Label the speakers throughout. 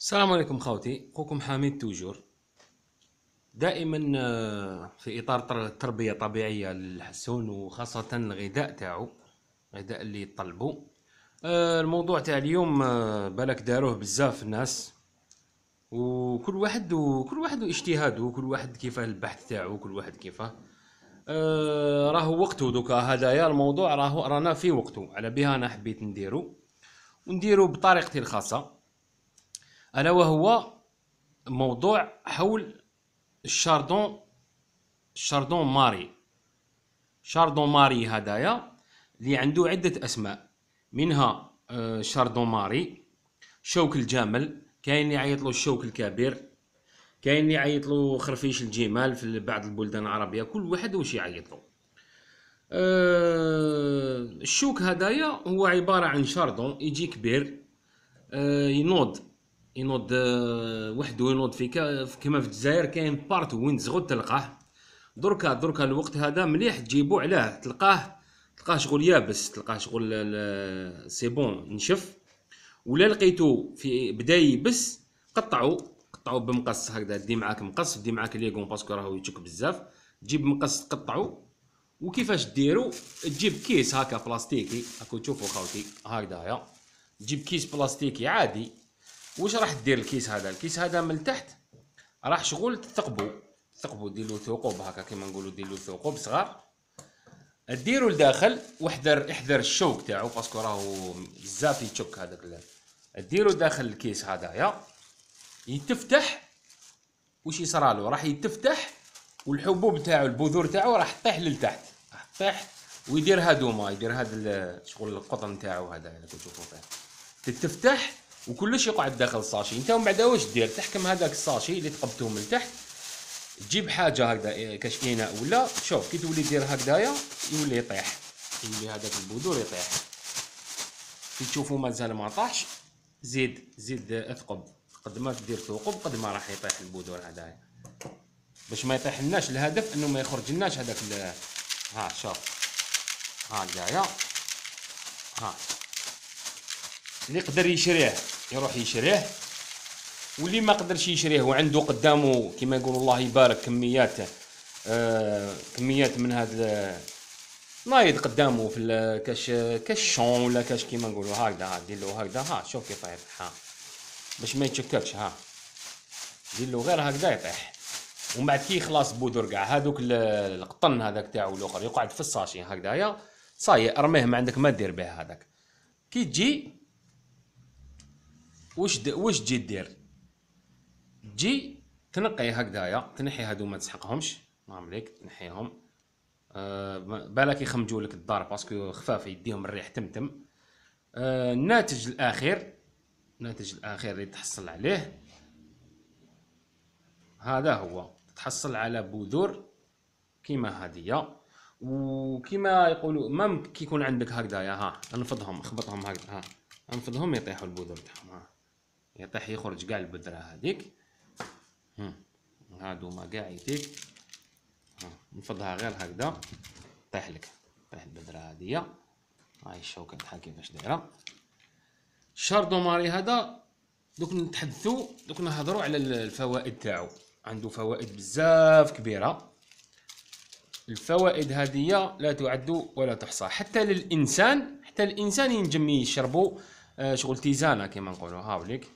Speaker 1: السلام عليكم خوتي اخوكم حميد توجور دائما آه، في اطار التربيه الطبيعيه للحسون وخاصه الغذاء تاعو الغذاء اللي يطلبو آه، الموضوع تاع اليوم آه، بالك داروه بزاف الناس وكل واحد وكل واحد واجتهاده وكل واحد كيفاه البحث تاعو كل واحد كيفاه آه راهو وقته دوكا هذايا الموضوع راهو رانا في وقته على بها انا حبيت نديرو ونديرو بطريقتي الخاصه الا وهو موضوع حول الشاردون الشاردون ماري شاردون ماري هدايا اللي عنده عدة أسماء منها آه، شاردون ماري شوك الجامل كاين اللي يعيط له الشوك الكبير كاين اللي يعيط له خرفيش الجمال في بعض البلدان العربية كل واحد واش يعيط له آه، الشوك هدايا هو عبارة عن شاردون يجي كبير آه، ينوض ينوض آه، واحد ينوض فيك آه، كما في الجزائر كاين بارت وين تزغد تلقاه دركا دركا الوقت هذا مليح تجيبو علاه تلقاه تلقاه شغل يابس تلقاه شغل آه، سي بون نشف ولا لقيتو في بدا يبس قطعو قطعو بمقص هكذا دي معاك مقص دي معاك ليغون باسكو راهو يتشك بزاف تجيب مقص تقطعو وكيفاش ديرو تجيب كيس هكا بلاستيكي هاكو تشوفو خاوتي هكذايا تجيب كيس بلاستيكي عادي واش راح دير الكيس هذا الكيس هذا من التحت راح شغل تثقبو تثقبو ديرلو ثقوب هكا كيما نقولوا ديرلو ثقوب صغار ديرو لداخل واحذر احذر الشوك تاعو باسكو راهو بزاف يتشك هذاك ديرو داخل الكيس هذايا يتفتح واش يصرالو راح يتفتح والحبوب تاعو البذور تاعو راح تطيح للتحت راح تطيح ويدير هادوما يدير هاد شغل القطن تاعو هذا اللي كنتو فيه تتفتح وكلش يقعد داخل الساشي انت من بعد واش دير تحكم هذاك الساشي اللي تقبته من تحت تجيب حاجه هكذا اناء إيه، ولا شوف كي تولي دير هكذايا يولي يطيح يولي هذاك البذور يطيح كي تشوفو مازال ما طاحش زيد زيد اثقب قد ما دير ثقب قد ما راح يطيح البذور هذايا باش ما يطيح لناش الهدف انه ما يخرج لناش هذاك ها شوف هكذايا ها اللي يقدر يشريه يروح يشريه واللي ما قدرش يشريه وعنده قدامه كما يقول الله يبارك كميات آه، كميات من هذا نايض قدامه في كاش كالشون ولا كاش كيما نقولوا هكذا ها دير له هكذا ها شوف كيف طيب ها باش ما يتشكلش ها دير له غير هكذا يطيح ومن بعد كي خلاص بودر كاع هذوك القطن هذاك تاعو الاخر يقعد في الساشي هكذايا صاي ارميه ما عندك ما دير به هذاك كي تجي واش د... واش تجي دير تجي تنقي هكذايا تنحي هادو ما تسحقهمش نعم ليك تنحيهم أه بالك يخمجوا لك الدار باسكو خفاف يديهم الريح تمتم أه الناتج الاخير الناتج الاخير اللي تحصل عليه هذا هو تحصل على بذور كيما هادية وكيما يقولوا مام كيكون عندك يا ها انفضهم اخبطهم هكذا ها انفضهم يطيحوا البذور تاعهم ها يطيح يخرج كاع البذره هذيك ما كاع يديك نفضها غير هكذا طيح لك طيح البذره هادية هاي الشوكه تاعها كيفاش دايره شاردو ماري هذا دوك نتحدثو دوك نهضرو على الفوائد تاعو عنده فوائد بزاف كبيره الفوائد هادية لا تعد ولا تحصى حتى للانسان حتى الانسان ينجم يشربو آه، شغل تيزانه كيما نقولو هاوليك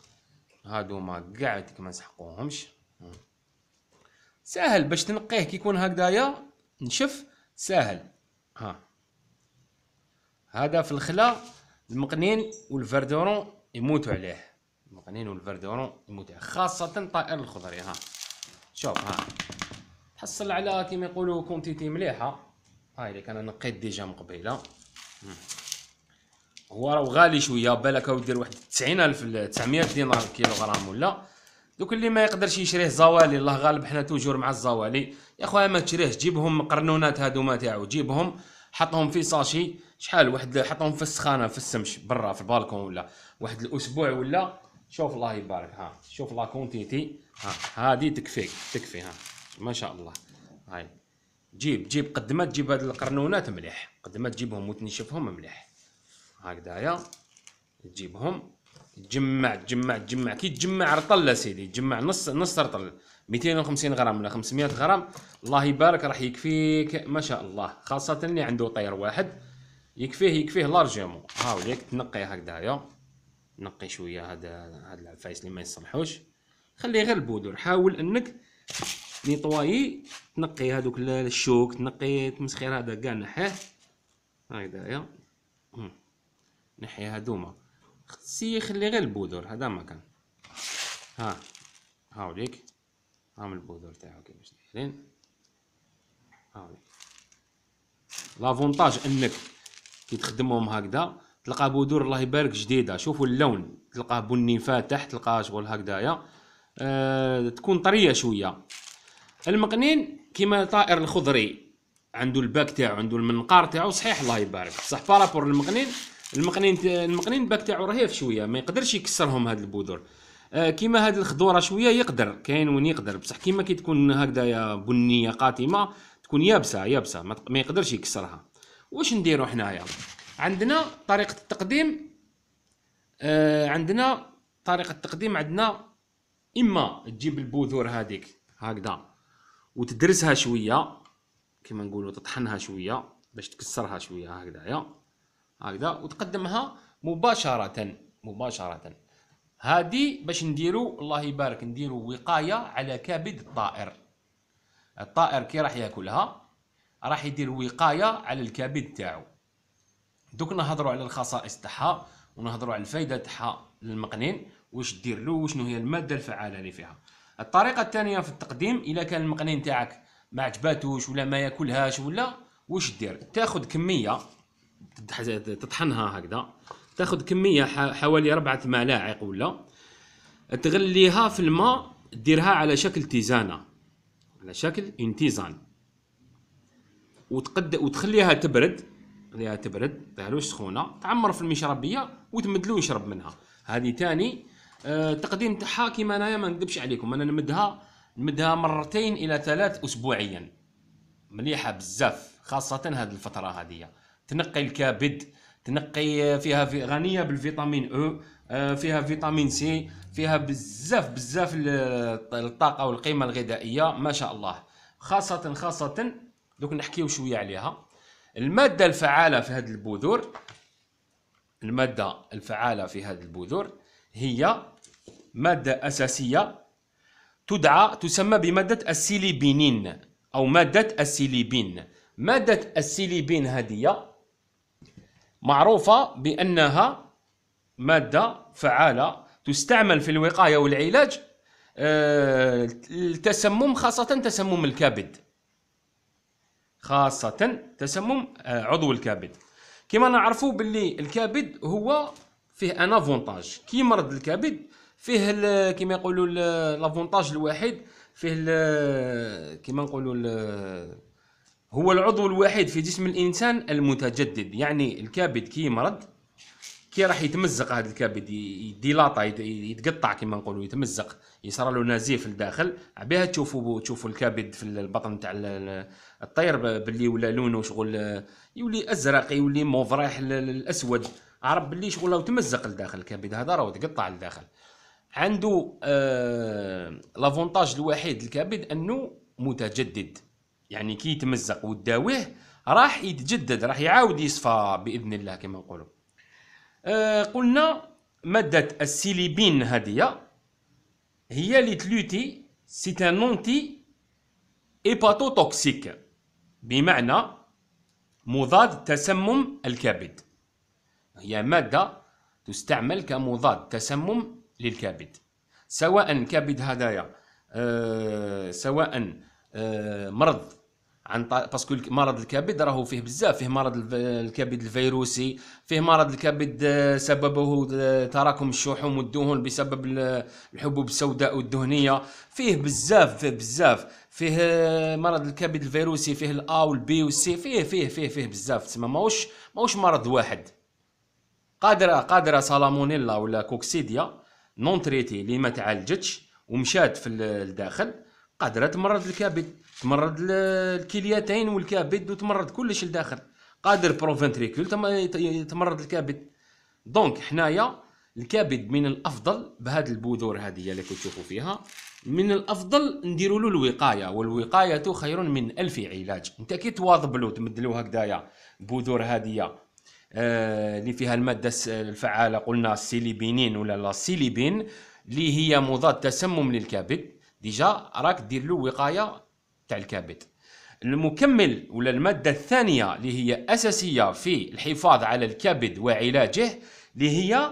Speaker 1: هادو ما قعدك ما نسحقوهمش ساهل باش تنقيه كي يكون هكذايا نشف ساهل ها هذا في الخلا المقنين والفردورون يموتوا عليه المقنين والفردورون يموتوا عليه خاصة طائر الخضري ها شوف ها تحصل على كيما يقولوا كونتيتي مليحة هاي اللي كان نقيت ديجا من قبيله هو راه غالي شويه بالك هو دير واحد 90000 900 دينار الكيلوغرام ولا دوك اللي ما يقدرش يشريه زوالي الله غالب حنا توجور مع الزوالي يا خويا ما تشريهش جيبهم قرنونات هادوما تاعو جيبهم حطهم في ساشي شحال واحد حطهم في السخانه في السمش برا في البالكون ولا واحد الاسبوع ولا شوف الله يبارك ها شوف لا كونتيتي ها هادي تكفيك تكفي ها ما شاء الله هاي جيب جيب قد ما تجيب هاد القرنونات مليح قد ما تجيبهم وتنشفهم مليح هكذايا تجيبهم تجمع تجمع تجمع كي تجمع رطل سيدي تجمع نص نص رطل 250 غرام ولا 500 غرام الله يبارك راح يكفيك ما شاء الله خاصة اللي عنده طير واحد يكفيه يكفيه لارجيمون هاو ليك تنقي هكذايا نقي شوية هاد هاد العفايس اللي ما يصلحوش خليه غير البودور حاول انك نيطوايي تنقي هادوك الشوك تنقي تمسخير هذا كاع نحيه هكذايا نحي هادوما سي يخلي غير البودور هذا ما كان ها هاوليك هاهم البودور تاعو كيفاش دايرين هاوليك لافونتاج انك كي تخدمهم هكذا تلقى بودور الله يبارك جديده شوفوا اللون تلقاه بني فاتح تلقاه شغل هكذايا أه تكون طريه شويه المقنين كيما طائر الخضري عنده الباك تاعو عنده المنقار تاعو صحيح الله يبارك بصح بارابور المقنين المقنين المقنين باك تاعو رهيف شويه ما يقدرش يكسرهم هاد البذور آه كيما هاد الخضوره شويه يقدر كاين وين يقدر بصح كيما كي تكون هكذايا بنيه قاتمه تكون يابسه يابسه ما يقدرش يكسرها واش نديرو حنايا عندنا طريقه التقديم آه عندنا طريقه التقديم عندنا اما تجيب البذور هذيك هكذا وتدرسها شويه كيما نقولوا تطحنها شويه باش تكسرها شويه هكذايا هكذا وتقدمها مباشره مباشره هادي باش نديرو الله يبارك نديرو وقايه على كبد الطائر الطائر كي راح ياكلها راح يدير وقايه على الكبد تاعو دوك نهضرو على الخصائص تاعها ونهضرو على الفائده تاعها للمقنين واش ديرلو وشنو هي الماده الفعاله اللي فيها الطريقه الثانيه في التقديم الا كان المقنين تاعك ما عجباتوش ولا ما ياكلهاش ولا واش دير تاخذ كميه تطحنها هكذا تاخذ كميه حوالي ربعة ملاعق ولا تغليها في الماء ديرها على شكل تيزانه على شكل اون تيزان وتقد وتخليها تبرد خليها تبرد تعلوش طيب، سخونه تعمر في المشربيه وتمدلو يشرب منها هذه تاني أه تقديم تاعها كيما انايا ما نكذبش عليكم انا نمدها نمدها مرتين الى ثلاث اسبوعيا مليحه بزاف خاصه هذه الفتره هذه تنقي الكبد تنقي فيها في غنيه بالفيتامين او آه، فيها فيتامين سي فيها بزاف بزاف الطاقه والقيمه الغذائيه ما شاء الله خاصه خاصه دوك نحكيو شويه عليها الماده الفعاله في هذا البذور الماده الفعاله في هذا البذور هي ماده اساسيه تدعى تسمى بماده السيليبينين او ماده السيليبين ماده السيليبين هذه معروفة بأنها مادة فعالة تستعمل في الوقاية والعلاج آه، التسمم خاصة تسمم الكبد خاصة تسمم آه، عضو الكبد كما نعرفوا باللي الكبد هو فيه ان افونتاج كي مرض الكبد فيه كما يقولوا لافونتاج الوحيد فيه كما نقولوا هو العضو الوحيد في جسم الانسان المتجدد يعني الكبد كي مرض كي راح يتمزق هذا الكبد يديلاطا يتقطع كما نقولوا يتمزق يصرى له نزيف لداخل عبيها تشوفوا تشوفوا الكبد في البطن تاع الطير باللي ولا لونه شغل يولي ازرق يولي موف رايح للاسود عرب باللي شغل تمزق لداخل الكبد هذا راه تقطع لداخل عنده آه لافونتاج الوحيد الكبد انه متجدد يعني كي يتمزق وتداويه راح يتجدد راح يعاود يصفى باذن الله كما نقولوا آه قلنا ماده السيليبين هذه هي اللي تلوتي سي ان اونتي هيباتوتوكسيك بمعنى مضاد تسمم الكبد هي ماده تستعمل كمضاد تسمم للكبد سواء كبد هدايا آه سواء آه مرض عن طا... باسكو مرض الكبد راهو فيه بزاف فيه مرض الكبد الفيروسي فيه مرض الكبد آه، سببه آه، تراكم الشحوم والدهون بسبب الحبوب السوداء والدهنيه فيه بزاف فيه بزاف فيه آه، مرض الكبد الفيروسي فيه الا والبي والسي فيه فيه فيه فيه بزاف تسمى ماهوش ماهوش مرض واحد قادره قادره سالمونيلا ولا كوكسيديا نون تريتي اللي ما تعالجتش ومشات في الداخل قادرة تمرض الكبد تمرض الكليتين والكبد وتمرض كلش لداخل قادر بروفنتريكول تمرض الكبد دونك حنايا الكبد من الافضل بهذا البذور هذه اللي كتشوفوا فيها من الافضل نديروا له الوقايه والوقايه خير من الف علاج انت كي تواظب له تمد له هكذايا بذور هذه آه، اللي فيها الماده الفعاله قلنا السيليبينين ولا لا سيليبين اللي هي مضاد تسمم للكبد ديجا راك دير له وقايه تاع الكبد المكمل ولا الماده الثانيه اللي هي اساسيه في الحفاظ على الكبد وعلاجه اللي هي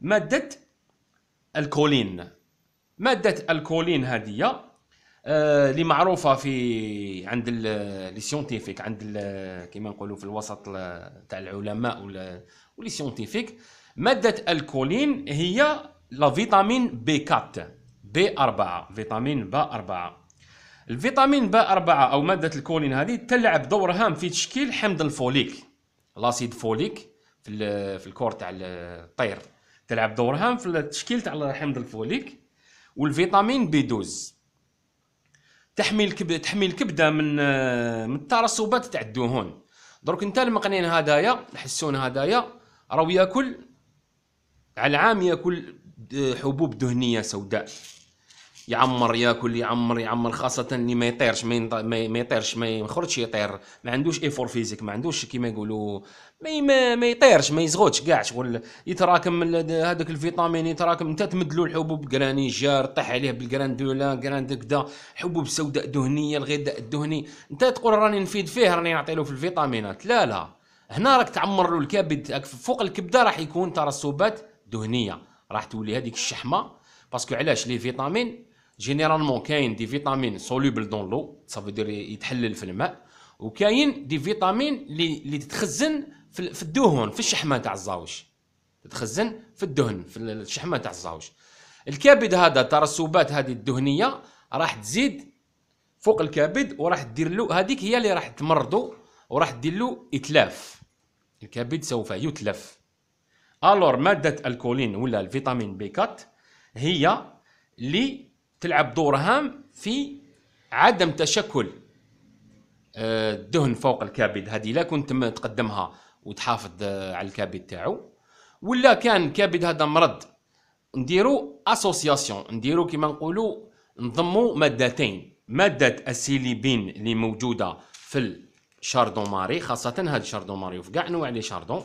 Speaker 1: ماده الكولين ماده الكولين هذه آه، اللي معروفه في عند لي سيونتيفيك عند كيما نقولوا في الوسط تاع العلماء ولي سيونتيفيك ماده الكولين هي لا فيتامين بي 4 بي 4 فيتامين ب 4 الفيتامين ب 4 او ماده الكولين هذه تلعب دور هام في تشكيل حمض الفوليك الاسيد فوليك في في الكور تاع الطير تلعب دور هام في التشكيل تاع حمض الفوليك والفيتامين بي 12 تحمي الكبد تحمي الكبده من من الترسبات تاع الدهون درك انت المقنين هدايا الحسون هدايا راهو ياكل على العام ياكل آه، حبوب دهنيه سوداء يعمر ياكل يعمر يعمر خاصه اللي ما يطيرش ما ما يطيرش ما يخرجش يطير ما عندوش ايفور فيزيك ما عندوش كيما يقولوا ما ما يطيرش ما يزغوتش كاع شغل يتراكم هذاك الفيتامين يتراكم انت تمد له الحبوب جرانيجار طيح عليه بالجراندولا جراند كدا حبوب سوداء دهنيه الغذاء الدهني انت تقول راني نفيد فيه راني نعطي له في الفيتامينات لا لا هنا راك تعمر له الكبد فوق الكبده راح يكون ترسبات دهنيه راح تولي هذيك الشحمه باسكو علاش لي فيتامين جينيرالمون كاين دي فيتامين سولوبل دون لو دير يتحلل في الماء وكاين دي فيتامين اللي اللي تتخزن في, في الدهون في الشحمه تاع الزاوج تتخزن في الدهن في الشحمه تاع الزاوج الكبد هذا الترسبات هذه الدهنيه راح تزيد فوق الكبد وراح دير له هذيك هي اللي راح تمرضو وراح دير له اتلاف الكبد سوف يتلف الور ماده الكولين ولا الفيتامين بي 4 هي اللي تلعب دور هام في عدم تشكل الدهن آه، فوق الكبد هذه لا كنت تقدمها وتحافظ آه، على الكبد تاعو ولا كان الكبد هذا مرض نديرو اسوسياسيون نديرو كيما نقولو نضمو مادتين ماده السيليبين اللي موجوده في الشاردون ماري خاصه هذا الشاردون ماري وفي كاع انواع لي شاردون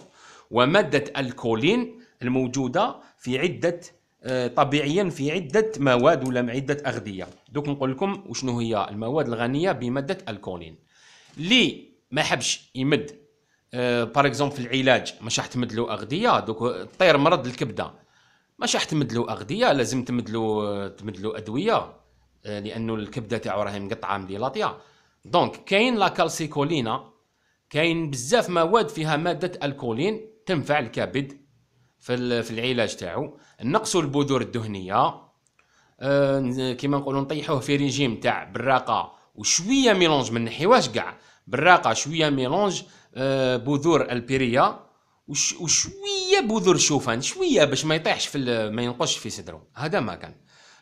Speaker 1: وماده الكولين الموجوده في عده آه، طبيعيا في عده مواد ولا عده اغذيه دوك نقول لكم وشنو هي المواد الغنيه بماده الكولين اللي ما حبش يمد بار آه، اكزومبل في العلاج مش راح تمد له اغذيه دوك طير مرض الكبده مش راح تمد له اغذيه لازم تمد له تمد له ادويه آه، لانه الكبده تاعو راهي مقطعه من ديلاطيا دونك كاين لا كالسيكولينا كاين بزاف مواد فيها ماده الكولين تنفع الكبد في في العلاج تاعو نقصوا البذور الدهنيه آه، كيما نقولوا نطيحوه في ريجيم تاع براقه وشويه ميلونج من نحيواش كاع براقه شويه ميلونج آه، بذور البيريا وشويه بذور شوفان شويه باش ما يطيحش في ما ينقصش في صدره هذا ما كان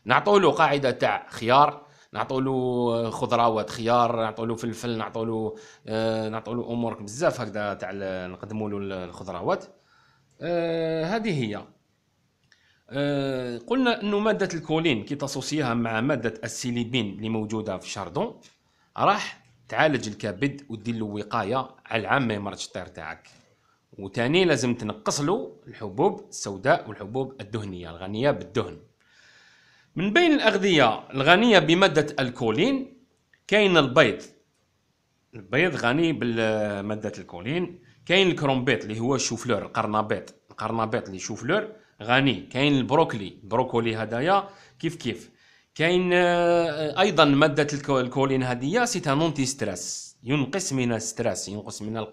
Speaker 1: نعطوا له قاعده تاع خيار نعطوا له خضروات خيار نعطوا له فلفل نعطوا له آه، نعطوا له امور بزاف هكذا تاع نقدموا له الخضروات آه هذه هي آه قلنا انه ماده الكولين كي تصوصيها مع ماده السيليبين اللي موجوده في الشاردون راح تعالج الكبد ودير له وقايه على العام ما الطير تاعك وتاني لازم تنقص له الحبوب السوداء والحبوب الدهنيه الغنيه بالدهن من بين الاغذيه الغنيه بماده الكولين كاين البيض البيض غني بماده الكولين كاين الكرومبيت اللي هو الشوفلور القرنبيط القرنبيط اللي شوفلور غني كاين البروكلي البروكولي هدايا كيف كيف كاين آه، ايضا ماده الكولين هدية سي انونتي ستريس ينقص من الستريس ينقص من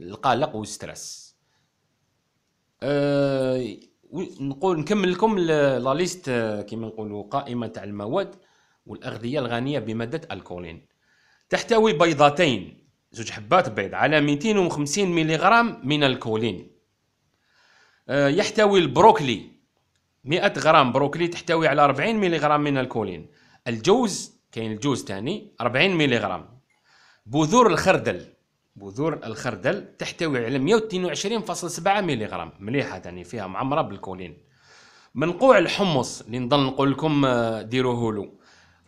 Speaker 1: القلق والستريس آه، نقول نكمل لكم لا ليست آه، كيما نقولوا قائمه تاع المواد والاغذيه الغنيه بماده الكولين تحتوي بيضتين زوج حبات بيض على 250 ملغرام من الكولين آه، يحتوي البروكلي 100 غرام بروكلي تحتوي على 40 ملغرام من الكولين الجوز كاين الجوز ثاني 40 ملغرام بذور الخردل بذور الخردل تحتوي على 122.7 ملغرام مليحه ثاني فيها معمره بالكولين منقوع الحمص اللي نضل نقول لكم آه، ديروه له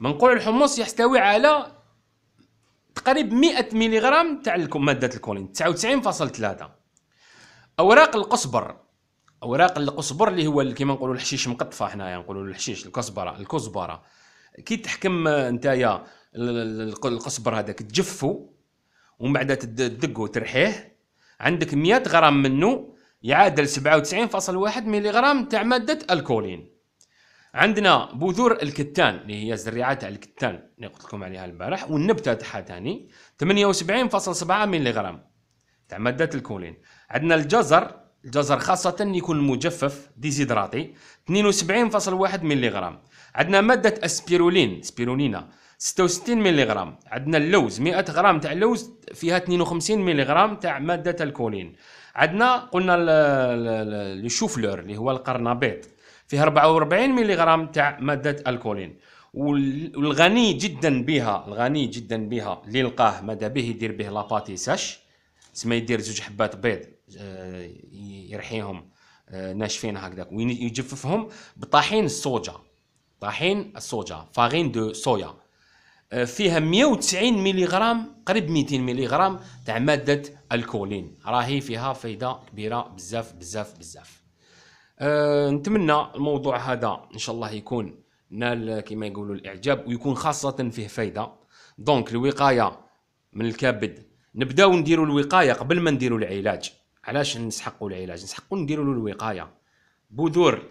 Speaker 1: منقوع الحمص يحتوي على تقريب 100 ملغرام تاع ماده الكولين 99.3 اوراق القصبر اوراق القصبر اللي هو كيما نقولوا الحشيش مقطفه حنايا نقولوا الحشيش الكزبره الكزبره كي تحكم نتايا القصبر هذاك تجفو ومن بعد تدقو ترحيه عندك 100 غرام منه يعادل 97.1 ملغرام تاع ماده الكولين عندنا بذور الكتان اللي هي زريعتها الكتان اللي قلت لكم عليها البارح والنبته تاعها ثاني 78.7 ملي غرام تاع ماده الكولين عندنا الجزر الجزر خاصة يكون مجفف ديزيدراتي 72.1 ملي غرام عندنا مادة اسبيرولين سبيرولينا 66 ملي غرام عندنا اللوز 100 غرام تاع اللوز فيها 52 ملي غرام تاع مادة الكولين عندنا قلنا لو شوفلور اللي هو القرنبيط فيها 44 غرام تاع ماده الكولين والغني جدا بها الغني جدا بها اللي لقاه ماذا به يدير به لاباتي ساش تسمى يدير زوج حبات بيض آه، يرحيهم آه، ناشفين هكذا وين يجففهم بطحين الصوجا طحين الصوجا فاغين دو صويا آه، فيها 190 غرام قريب 200 غرام تاع ماده الكولين راهي فيها فايده كبيره بزاف بزاف بزاف أه نتمنى الموضوع هذا ان شاء الله يكون نال كما يقولوا الاعجاب ويكون خاصه فيه فايده دونك الوقايه من الكبد نبداو نديروا الوقايه قبل ما نديروا العلاج علاش نسحقوا العلاج نسحقوا نديروا له الوقايه بذور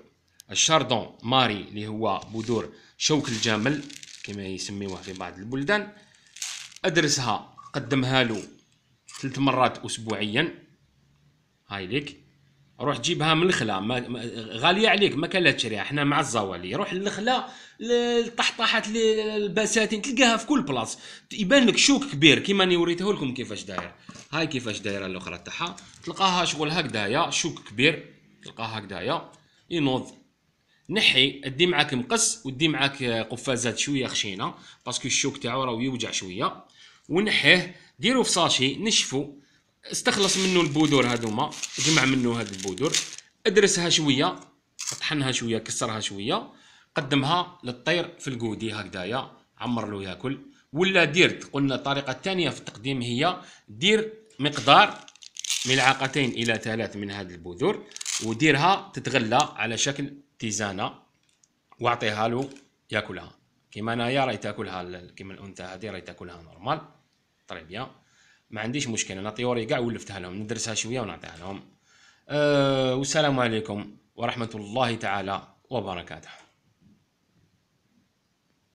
Speaker 1: الشاردون ماري اللي هو بذور شوك الجمل كما يسميوه في بعض البلدان ادرسها قدمها له ثلاث مرات اسبوعيا هاي ليك روح جيبها من الخلا ما غاليه عليك ما كان لا تشريها حنا مع الزوالي روح للخلا للطحطاحات البساتين تلقاها في كل بلاص يبان لك شوك كبير كيما راني وريته لكم كيفاش داير هاي كيفاش دايره الاخرى تاعها تلقاها شغل هكذايا شوك كبير تلقاها هكذايا ينوض نحي دي معاك مقص ودي معاك قفازات شويه خشينه باسكو الشوك تاعو راه يوجع شويه ونحيه ديرو في ساشي نشفو استخلص منه البذور هذوما جمع منه هاد البذور ادرسها شويه طحنها شويه كسرها شويه قدمها للطير في الكودي هكذايا عمر له ياكل ولا دير قلنا الطريقه الثانيه في التقديم هي دير مقدار ملعقتين الى ثلاث من هذه البذور وديرها تتغلى على شكل تيزانه واعطيها له ياكلها كيما انايا راهي تاكلها كيما الانثى هذه راهي تاكلها نورمال طري بيان ما عنديش مشكل انا طيوري كاع ولفتها لهم ندرسها شويه ونعطيها لهم أه والسلام عليكم ورحمه الله تعالى وبركاته